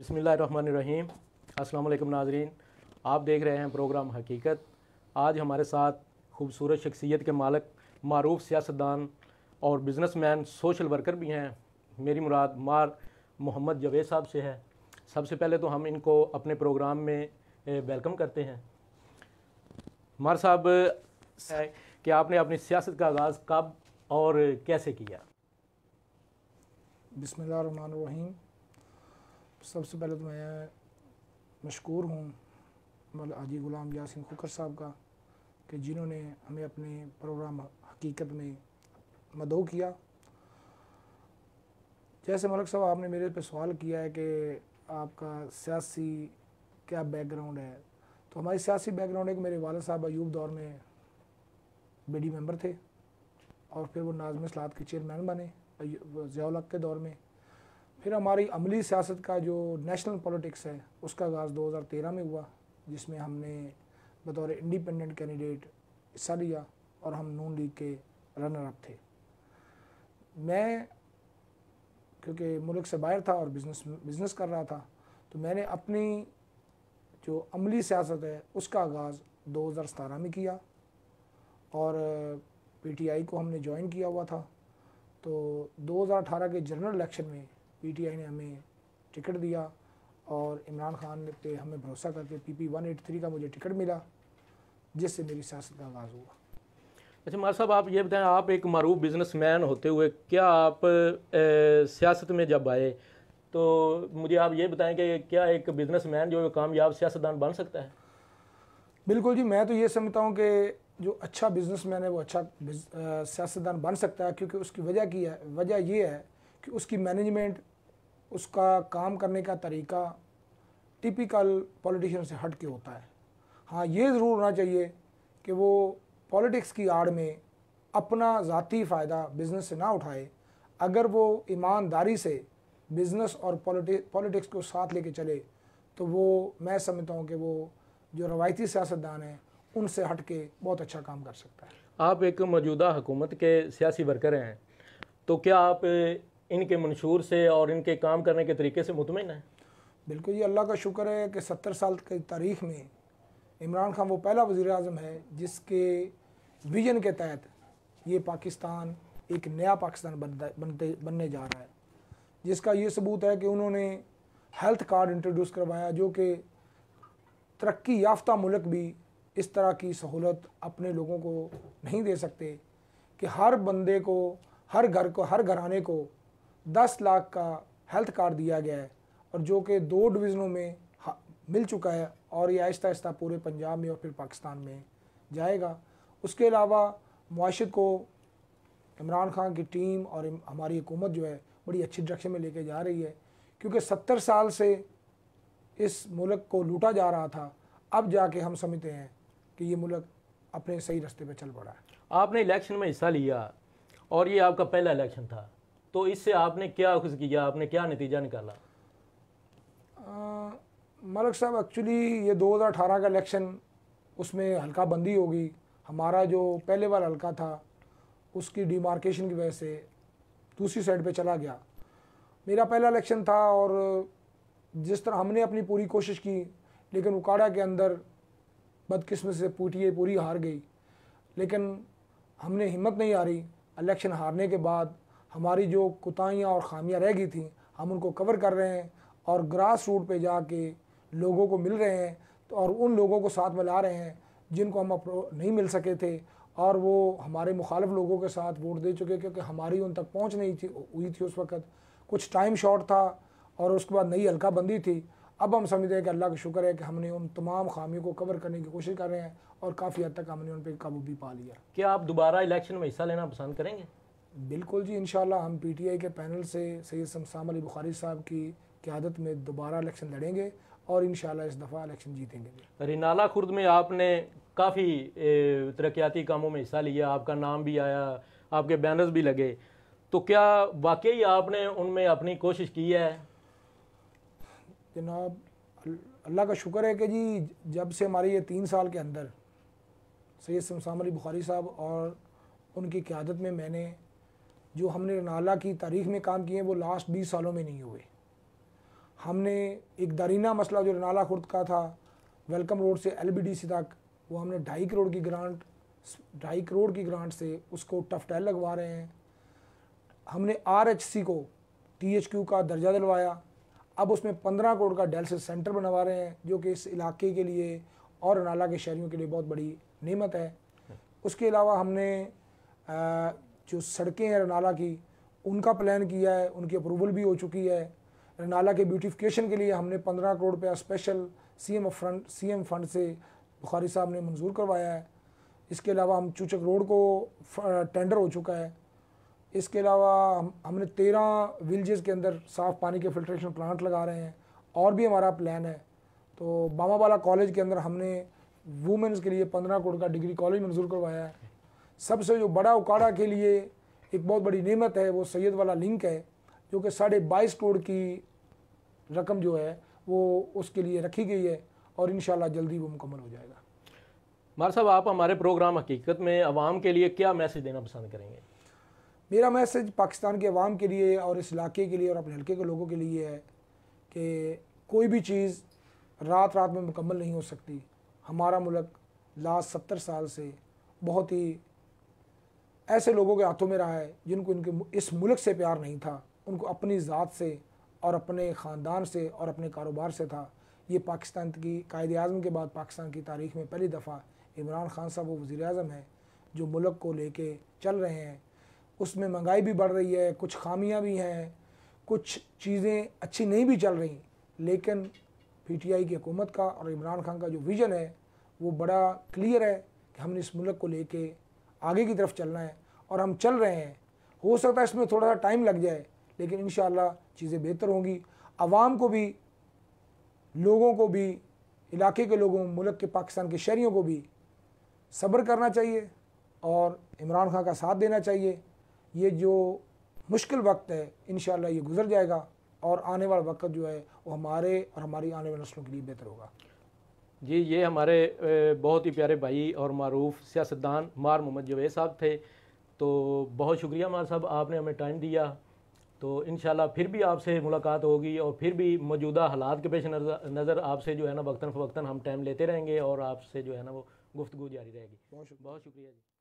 बसमीम अल्लाम नाजरीन आप देख रहे हैं प्रोग्राम हकीकत आज हमारे साथ खूबसूरत शख्सियत के मालक मरूफ सियासतदान और बिजनेस मैन सोशल वर्कर भी हैं मेरी मुराद मार मोहम्मद जवेद साहब से है सबसे पहले तो हम इनको अपने प्रोग्राम में वेलकम करते हैं मार साहब है कि आपने अपनी सियासत का आगाज़ कब और कैसे किया बिसमीम सबसे पहले तो मैं मशहूर हूँ मौला हाजी ग़ुलाम यासिन खुकर साहब का कि जिन्होंने हमें अपने प्रोग्राम हकीकत में मदो किया जैसे मलक साहब आपने मेरे पे सवाल किया है कि आपका सियासी क्या बैकग्राउंड है तो हमारी सियासी बैकग्राउंड है कि मेरे वाल साहब अयूब दौर में बेडी मेंबर थे और फिर वो नाजम सलाद के चेयरमैन बने जियालक के दौर में फिर हमारी अमली सियासत का जो नेशनल पॉलिटिक्स है उसका आगाज़ 2013 में हुआ जिसमें हमने बतौर इंडिपेंडेंट कैंडिडेट हिस्सा लिया और हम नून लीग के रनर अप थे मैं क्योंकि मुल्क से बाहर था और बिजनेस बिजनेस कर रहा था तो मैंने अपनी जो अमली सियासत है उसका आगाज़ सतारह में किया और पीटीआई को हमने ज्वाइन किया हुआ था तो 2018 के जनरल इलेक्शन में पीटीआई ने हमें टिकट दिया और इमरान खान ने पे हमें भरोसा करके पीपी 183 का मुझे टिकट मिला जिससे मेरी सियासत का आगाज़ हुआ अच्छा मार साहब आप ये बताएं आप एक मरूफ बिजनेसमैन होते हुए क्या आप सियासत में जब आए तो मुझे आप ये बताएं कि क्या एक बिजनेसमैन जो कामयाब सियासतदान बन सकता है बिल्कुल जी मैं तो ये समझता हूँ कि जो अच्छा बिजनेसमैन है वो अच्छा सियासतदान बन सकता है क्योंकि उसकी वजह की है वजह ये है उसकी मैनेजमेंट उसका काम करने का तरीका टिपिकल पॉलिटिशियन से हट के होता है हाँ ये ज़रूर होना चाहिए कि वो पॉलिटिक्स की आड़ में अपना ज़ाती फ़ायदा बिज़नेस से ना उठाए अगर वो ईमानदारी से बिज़नेस और पॉलिटिक्स को साथ लेके चले तो वो मैं समझता हूँ कि वो जो रवायती सियासतदान हैं उनसे हट के बहुत अच्छा काम कर सकता है आप एक मौजूदा हुकूमत के सियासी वर्कर हैं तो क्या आप इनके मंशूर से और इनके काम करने के तरीके से मुतमिन है बिल्कुल ये अल्लाह का शुक्र है कि सत्तर साल की तारीख में इमरान खान वो पहला वज़ी अजम है जिसके विजन के तहत ये पाकिस्तान एक नया पाकिस्तान बनते बनने जा रहा है जिसका ये सबूत है कि उन्होंने हेल्थ कार्ड इंट्रोड्यूस करवाया जो कि तरक्की याफ्ता मुल्क भी इस तरह की सहूलत अपने लोगों को नहीं दे सकते कि हर बंदे को हर घर को हर घराने को दस लाख का हेल्थ कार्ड दिया गया है और जो कि दो डिवीज़नों में मिल चुका है और ये आहिस्ता आहिस्ता पूरे पंजाब में और फिर पाकिस्तान में जाएगा उसके अलावा माशद को इमरान खान की टीम और हमारी हुकूमत जो है बड़ी अच्छी डायरेक्शन में लेके जा रही है क्योंकि सत्तर साल से इस मुल्क को लूटा जा रहा था अब जाके हम समझते हैं कि ये मुल्क अपने सही रास्ते पर चल पड़ा है आपने इलेक्शन में हिस्सा लिया और ये आपका पहला इलेक्शन था तो इससे आपने क्या खुश किया आपने क्या नतीजा निकाला मलक साहब एक्चुअली ये 2018 का इलेक्शन उसमें हल्का बंदी होगी हमारा जो पहले वाला हल्का था उसकी डिमार्केशन की वजह से दूसरी साइड पे चला गया मेरा पहला इलेक्शन था और जिस तरह हमने अपनी पूरी कोशिश की लेकिन उकाड़ा के अंदर बदकिस्मत से पूटिए पूरी हार गई लेकिन हमने हिम्मत नहीं हारी इलेक्शन हारने के बाद हमारी जो कुतियाँ और खामियाँ रह गई थी हम उनको कवर कर रहे हैं और ग्रास रूट जा जाके लोगों को मिल रहे हैं तो और उन लोगों को साथ मिला रहे हैं जिनको हम नहीं मिल सके थे और वो हमारे मुखालफ लोगों के साथ वोट दे चुके क्योंकि हमारी उन तक पहुँच नहीं थी हुई थी उस वक्त कुछ टाइम शॉर्ट था और उसके बाद नई हल्का बंदी थी अब हम समझते हैं कि अल्लाह का शुक्र है कि हमने उन तमाम खामियों को कवर करने की कोशिश कर रहे हैं और काफ़ी हद तक हमने उन पर काबू भी पा लिया क्या आप दोबारा इलेक्शन में हिस्सा लेना पसंद करेंगे बिल्कुल जी इन हम पी टी आई के पैनल से सैद शमसाम अली बुखारी साहब की क्यादत में दोबारा इलेक्शन लड़ेंगे और इन इस दफ़ा इलेक्शन जीतेंगे रिनाला खुर्द में आपने काफ़ी तरक्याती कामों में हिस्सा लिया आपका नाम भी आया आपके बैनर्स भी लगे तो क्या वाकई आपने उनमें अपनी कोशिश की है जनाब अल्लाह का शुक्र है कि जी जब से हमारे ये तीन साल के अंदर सैद शमसाम अली बुखारी साहब और उनकी क्यादत में मैंने जो हमने नाला की तारीख में काम किए हैं वो लास्ट बीस सालों में नहीं हुए हमने एक दरीना मसला जो नाला खुर्द का था वेलकम रोड से एल तक वो हमने ढाई करोड़ की ग्रांट ढाई करोड़ की ग्रांट से उसको टफटैल लगवा रहे हैं हमने आर को टी का दर्जा दिलवाया अब उसमें पंद्रह करोड़ का डेल्स सेंटर बनवा रहे हैं जो कि इस इलाके के लिए और नाला के शहरीों के लिए बहुत बड़ी नेमत है उसके अलावा हमने जो सड़कें हैं रनाला की उनका प्लान किया है उनकी अप्रूवल भी हो चुकी है रनाला के ब्यूटिफिकेशन के लिए हमने पंद्रह करोड़ रुपया special C M fund C M fund से बुखारी साहब ने मंजूर करवाया है इसके अलावा हम चूचक रोड को टेंडर हो चुका है इसके अलावा हम हमने तेरह विलेजेस के अंदर साफ़ पानी के फिल्ट्रेशन प्लांट लगा रहे हैं और भी हमारा प्लान है तो बामाबाला कॉलेज के अंदर हमने वुमेंस के लिए पंद्रह करोड़ का डिग्री कॉलेज मंजूर करवाया है सबसे जो बड़ा उकाड़ा के लिए एक बहुत बड़ी नेमत है वो सैयद वाला लिंक है जो कि साढ़े बाईस करोड़ की रकम जो है वो उसके लिए रखी गई है और इन जल्दी वो मुकम्मल हो जाएगा मार साहब आप हमारे प्रोग्राम हकीकत में आवाम के लिए क्या मैसेज देना पसंद करेंगे मेरा मैसेज पाकिस्तान के अवाम के लिए और इस इलाके के लिए और अपने हल्के के लोगों के लिए है कि कोई भी चीज़ रात रात में मुकम्मल नहीं हो सकती हमारा मुल्क लास्ट सत्तर साल से बहुत ही ऐसे लोगों के हाथों में रहा है जिनको इनके इस मुल्क से प्यार नहीं था उनको अपनी ज़ात से और अपने ख़ानदान से और अपने कारोबार से था ये पाकिस्तान की कायद अजम के बाद पाकिस्तान की तारीख में पहली दफ़ा इमरान खान साहब वो वज़ी अजम हैं जो मुल्क को लेके चल रहे हैं उसमें महंगाई भी बढ़ रही है कुछ खामियां भी हैं कुछ चीज़ें अच्छी नहीं भी चल रही लेकिन पी टी आई की हुकूमत का और इमरान खान का जो विज़न है वो बड़ा क्लियर है कि हमने इस मुल्क को लेके आगे की तरफ चलना है और हम चल रहे हैं हो सकता है इसमें थोड़ा सा टाइम लग जाए लेकिन इन चीज़ें बेहतर होंगी आवाम को भी लोगों को भी इलाके के लोगों मुल्क के पाकिस्तान के शहरीों को भी सब्र करना चाहिए और इमरान खान का साथ देना चाहिए ये जो मुश्किल वक्त है इन ये गुजर जाएगा और आने वाला वक्त जो है वो हमारे और हमारी आने वाली नस्लों के लिए बेहतर होगा जी ये हमारे बहुत ही प्यारे भाई और मरूफ सियासतदान मार मोहम्मद जवेद साहब थे तो बहुत शुक्रिया मार साहब आपने हमें टाइम दिया तो इन फिर भी आपसे मुलाकात होगी और फिर भी मौजूदा हालात के पेश नज़र आपसे जो है ना वक्ता फ़वक्ता हम टाइम लेते रहेंगे और आपसे जो है ना वो गुफ्तु जारी रहेगी बहुत शुक्रिया जी